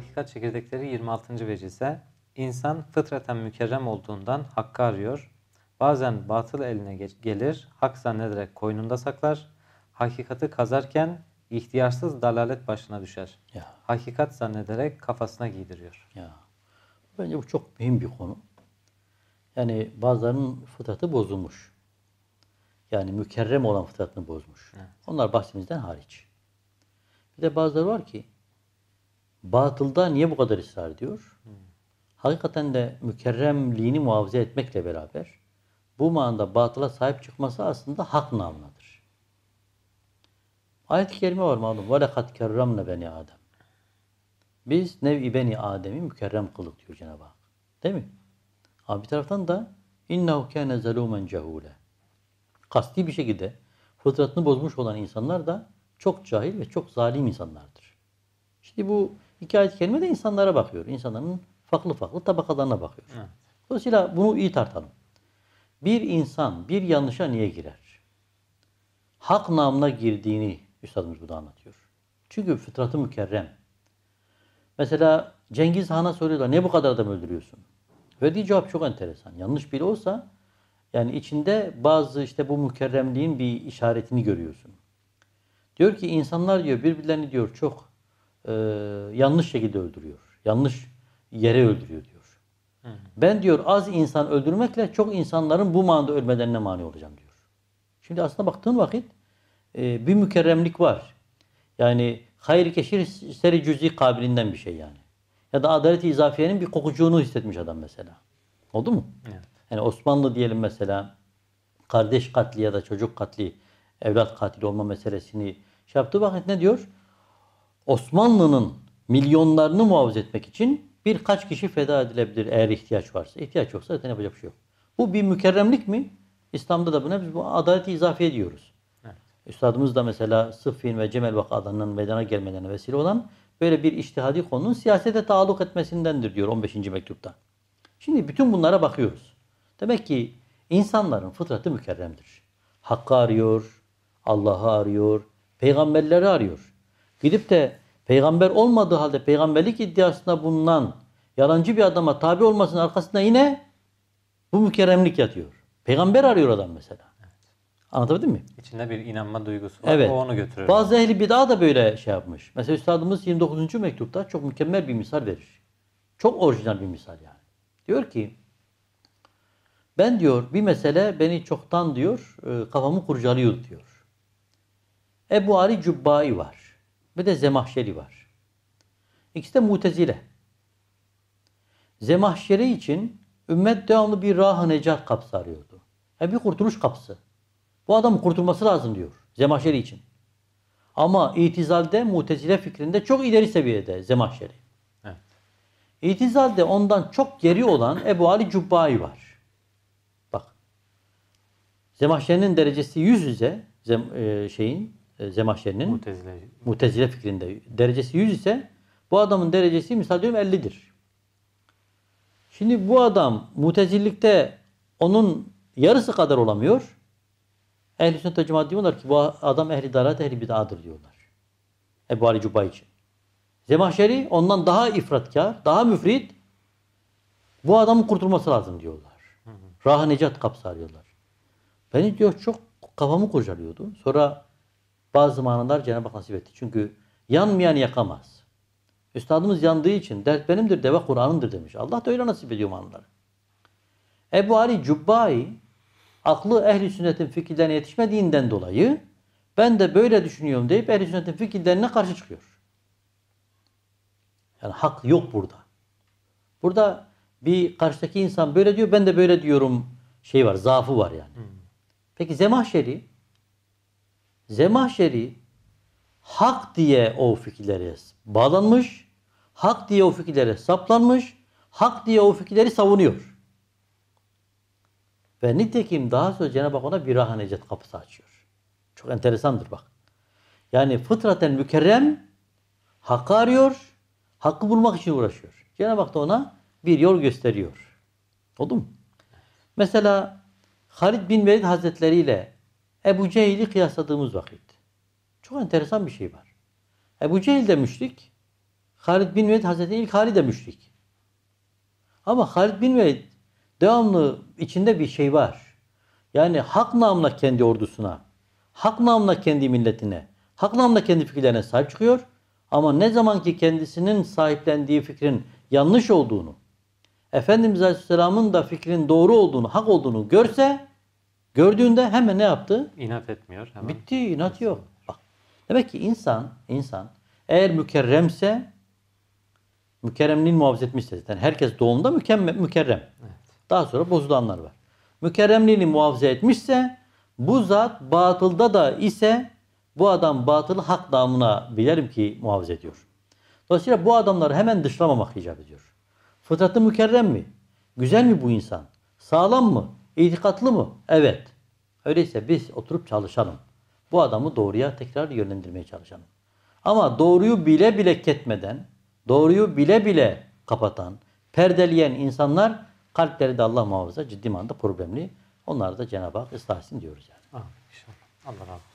hakikat çekirdekleri 26. vecize İnsan fıtraten mükerrem olduğundan hakkı arıyor. Bazen batıl eline gelir, hak zannederek koynunda saklar. Hakikati kazarken ihtiyarsız dalalet başına düşer. Ya. Hakikat zannederek kafasına giydiriyor. Ya. Bence bu çok mühim bir konu. Yani bazılarının fıtratı bozulmuş. Yani mükerrem olan fıtratını bozmuş. Evet. Onlar bahsimizden hariç. Bir de bazıları var ki batılda niye bu kadar ısrar ediyor? Hakikaten de mükerremliğini muhafaza etmekle beraber bu manada batıla sahip çıkması aslında hak namladır. Ayet-i kerime var malum. وَلَقَدْ كَرَّمْنَ beni Adem. Biz nev-i beni Adem'i mükerrem kıldık diyor Cenab-ı Hak. Değil mi? Ama bir taraftan da innehu kâne zelûmen cehûle. Kasti bir şekilde fıtratını bozmuş olan insanlar da çok cahil ve çok zalim insanlardır. Şimdi bu İki ayet-i de insanlara bakıyor. İnsanların farklı farklı tabakalarına bakıyor. Evet. Dolayısıyla bunu iyi tartalım. Bir insan bir yanlışa niye girer? Hak namına girdiğini Üstadımız burada anlatıyor. Çünkü fıtratı mükerrem. Mesela Cengiz Han'a soruyorlar ne bu kadar adam öldürüyorsun? Verdiği cevap çok enteresan. Yanlış bile olsa yani içinde bazı işte bu mükerremliğin bir işaretini görüyorsun. Diyor ki insanlar diyor birbirlerini diyor çok e, yanlış şekilde öldürüyor. Yanlış yere öldürüyor diyor. Hı. Ben diyor az insan öldürmekle çok insanların bu manada ölmelerine mani olacağım diyor. Şimdi aslında baktığın vakit e, bir mükerremlik var. Yani hayır keşir seri cüzi kabilinden bir şey yani. Ya da adalet-i izafiyenin bir kokucuğunu hissetmiş adam mesela. Oldu mu? Evet. Yani Osmanlı diyelim mesela kardeş katli ya da çocuk katli, evlat katili olma meselesini şey yaptığı vakit ne diyor? Osmanlı'nın milyonlarını muhafaza etmek için birkaç kişi feda edilebilir eğer ihtiyaç varsa. İhtiyaç yoksa zaten yapacak bir şey yok. Bu bir mükerremlik mi? İslam'da da buna biz bu adaleti izafiye diyoruz. Evet. Üstadımız da mesela Sıffin ve Cemel vakalarının meydana gelmelerine vesile olan böyle bir iştihadi konunun siyasete taalluk etmesindendir diyor 15. mektupta. Şimdi bütün bunlara bakıyoruz. Demek ki insanların fıtratı mükerremdir. Hakkı arıyor, Allah'ı arıyor, peygamberleri arıyor. Gidip de peygamber olmadığı halde peygamberlik iddiasında bulunan yalancı bir adama tabi olmasının arkasında yine bu mükerremlik yatıyor. Peygamber arıyor adam mesela. Anlatabildim mi? İçinde bir inanma duygusu var. Evet. O onu götürüyor. Bazı ehli bid'a da böyle şey yapmış. Mesela Üstadımız 29. mektupta çok mükemmel bir misal verir. Çok orijinal bir misal yani. Diyor ki ben diyor bir mesele beni çoktan diyor e, kafamı kurcalıyor diyor. Ebu Ali Cübbai var ve de Zemahşeri var. İkisi de mutezile. Zemahşeri için ümmet devamlı bir raha necat kapısı arıyordu. Yani bir kurtuluş kapısı. Bu adamın kurtulması lazım diyor Zemahşeri için. Ama itizalde mutezile fikrinde çok ileri seviyede Zemahşeri. Evet. İtizalde ondan çok geri olan Ebu Ali Cubbai var. Bak. Zemahşeri'nin derecesi yüz yüze zem, e, şeyin e, Zemahşeri'nin Mutezile. Mutezile fikrinde derecesi 100 ise bu adamın derecesi misal diyorum 50'dir. Şimdi bu adam mutezillikte onun yarısı kadar olamıyor. Ehl-i Sünnet Cemaat diyorlar ki bu adam ehli dalat ehli bid'adır diyorlar. Ebu Ali Cubay için. Zemahşeri ondan daha ifratkar, daha müfrit. Bu adamın kurtulması lazım diyorlar. Raha necat kapsar diyorlar. Beni diyor çok kafamı kurcalıyordu. Sonra bazı manalar Cenab-ı Hak nasip etti. Çünkü yanmayan yakamaz. Üstadımız yandığı için dert benimdir, deva Kur'an'ındır demiş. Allah da öyle nasip ediyor manaları. Ebu Ali Cubbai aklı ehli sünnetin fikirlerine yetişmediğinden dolayı ben de böyle düşünüyorum deyip ehli sünnetin fikirlerine karşı çıkıyor. Yani hak yok burada. Burada bir karşıdaki insan böyle diyor ben de böyle diyorum şey var, zaafı var yani. Hmm. Peki Zemahşeri Zemahşeri hak diye o fikirlere bağlanmış, hak diye o fikirlere saplanmış, hak diye o fikirleri savunuyor. Ve nitekim daha sonra Cenab-ı Hak ona bir rahanecet kapısı açıyor. Çok enteresandır bak. Yani fıtraten mükerrem hakkı arıyor, hakkı bulmak için uğraşıyor. Cenab-ı Hak da ona bir yol gösteriyor. Oldu mu? Mesela Halid bin Velid Hazretleri ile Ebu Cehil'i kıyasladığımız vakit çok enteresan bir şey var. Ebu Cehil de müşrik. Halid bin Velid Hazretinin ilk hali de müşrik. Ama Halid bin Velid devamlı içinde bir şey var. Yani hak namına kendi ordusuna, hak namına kendi milletine, hak namına kendi fikirlerine sahip çıkıyor. Ama ne zaman ki kendisinin sahiplendiği fikrin yanlış olduğunu, Efendimiz Aleyhisselam'ın da fikrin doğru olduğunu, hak olduğunu görse Gördüğünde hemen ne yaptı? İnat etmiyor. Hemen. Bitti, inat yok. Bak, demek ki insan, insan eğer mükerremse mükerremliğin muhafaza etmişse zaten herkes doğumda mükemmel, mükerrem. Evet. Daha sonra bozulanlar var. Mükerremliğini muhafaza etmişse bu zat batılda da ise bu adam batılı hak damına bilerim ki muhafaza ediyor. Dolayısıyla bu adamları hemen dışlamamak icap ediyor. Fıtratı mükerrem mi? Güzel mi bu insan? Sağlam mı? İtikatlı mı? Evet. Öyleyse biz oturup çalışalım. Bu adamı doğruya tekrar yönlendirmeye çalışalım. Ama doğruyu bile bile ketmeden, doğruyu bile bile kapatan, perdeleyen insanlar kalpleri de Allah muhafaza ciddi manada problemli. Onlar da Cenab-ı Hak ıslah diyoruz yani. Amin inşallah. Allah razı olsun.